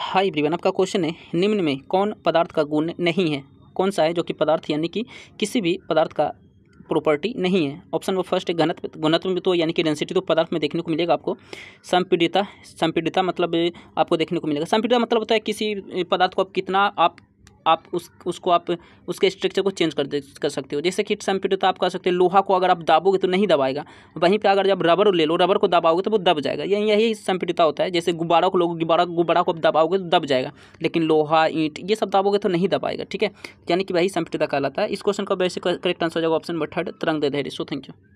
hi everyone आपका question है निम्न में कौन पदार्थ का गुण नहीं है कौन सा है जो कि पदार्थ यानी कि किसी भी पदार्थ का प्रॉपर्टी नहीं है ऑप्शन वो फर्स्ट है घनत्व घनत्व में तो यानी कि डेंसिटी तो पदार्थ में देखने को मिलेगा आपको संपीडिता संपीडिता मतलब आपको देखने को मिलेगा संपीडिता मतलब होता है किसी पदार्थ को आप कितना आप आप उस उसको आप उसके स्ट्रक्चर को चेंज कर दे कर सकते हो जैसे कि संपीट तो आप कह सकते हो लोहा को अगर आप दाबोगे तो नहीं दबाएगा वहीं पर अगर जब रबर ले लो रबर को दबाओगे तो वो दब जाएगा यही यही संपीटता होता है जैसे गुब्बारा को लोग गुब्बारा गुब्बारा को आप दबाओगे तो दब जाएगा लेकिन लोहा ईंट ये सब दबोगे तो नहीं दबाएगा ठीक है यानी कि वही संपीटता कहलाता है इस क्वेश्चन का बेसिक करेक्ट आंसर हो जाएगा ऑप्शन नंबर थर्ड तरंग दे दे सो थैंक यू